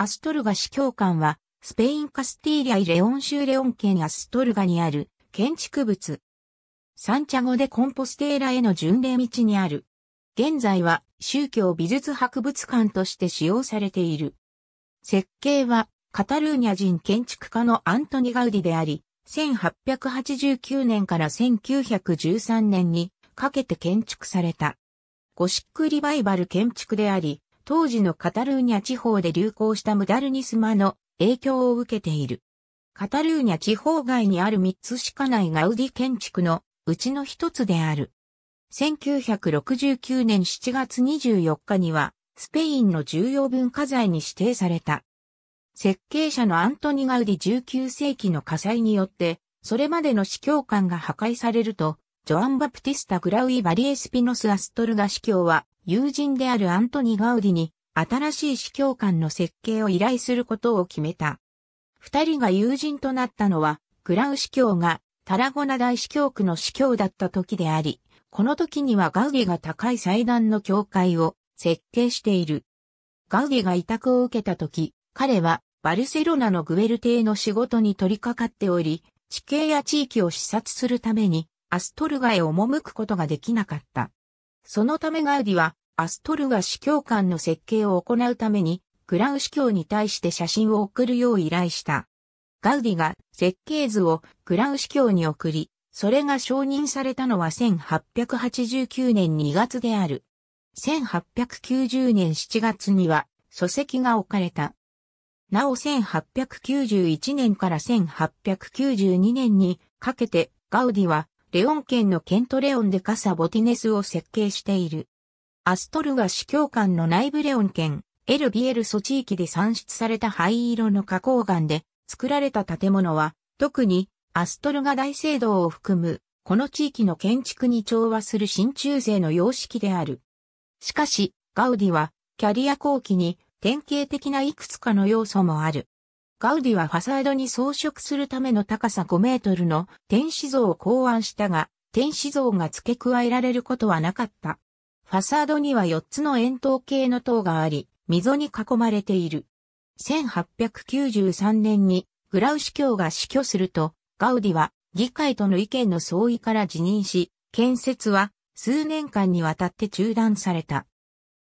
アストルガ市教官は、スペインカスティーリアイレオン州レオン県アストルガにある建築物。サンチャゴでコンポステーラへの巡礼道にある。現在は宗教美術博物館として使用されている。設計はカタルーニャ人建築家のアントニ・ガウディであり、1889年から1913年にかけて建築された。ゴシックリバイバル建築であり、当時のカタルーニャ地方で流行したムダルニスマの影響を受けている。カタルーニャ地方外にある3つしかないガウディ建築のうちの一つである。1969年7月24日には、スペインの重要文化財に指定された。設計者のアントニ・ガウディ19世紀の火災によって、それまでの司教官が破壊されると、ジョアン・バプティスタ・グラウイ・バリエスピノス・アストルガ司教は、友人であるアントニ・ガウディに、新しい司教官の設計を依頼することを決めた。二人が友人となったのは、グラウ司教がタラゴナ大司教区の司教だった時であり、この時にはガウディが高い祭壇の教会を設計している。ガウディが委託を受けた時、彼はバルセロナのグエル邸の仕事に取り掛かっており、地形や地域を視察するためにアストルガへ赴くことができなかった。そのためガウディは、アストルガ司教官の設計を行うために、クラウ司教に対して写真を送るよう依頼した。ガウディが設計図をクラウ司教に送り、それが承認されたのは1889年2月である。1890年7月には書籍が置かれた。なお1891年から1892年にかけてガウディはレオン県のケントレオンでカサボティネスを設計している。アストルガ市教官の内部レオン県、エルビエルソ地域で産出された灰色の花崗岩で作られた建物は、特にアストルガ大聖堂を含む、この地域の建築に調和する新中世の様式である。しかし、ガウディは、キャリア後期に典型的ないくつかの要素もある。ガウディはファサードに装飾するための高さ5メートルの天使像を考案したが、天使像が付け加えられることはなかった。ファサードには4つの円筒形の塔があり、溝に囲まれている。1893年にグラウ司教が死去すると、ガウディは議会との意見の相違から辞任し、建設は数年間にわたって中断された。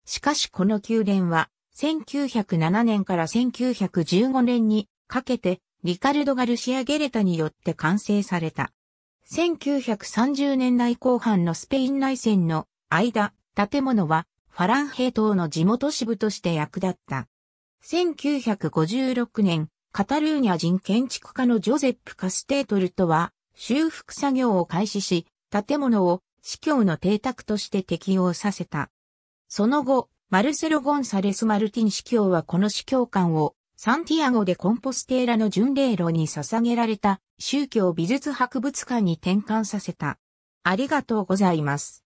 しかしこの宮殿は1907年から1915年にかけてリカルド・ガルシア・ゲレタによって完成された。1930年代後半のスペイン内戦の間、建物はファランヘ島の地元支部として役立った。1956年、カタルーニャ人建築家のジョゼップ・カステートルとは、修復作業を開始し、建物を司教の邸宅として適用させた。その後、マルセロ・ゴンサレス・マルティン司教はこの司教官をサンティアゴでコンポステーラの巡礼路に捧げられた宗教美術博物館に転換させた。ありがとうございます。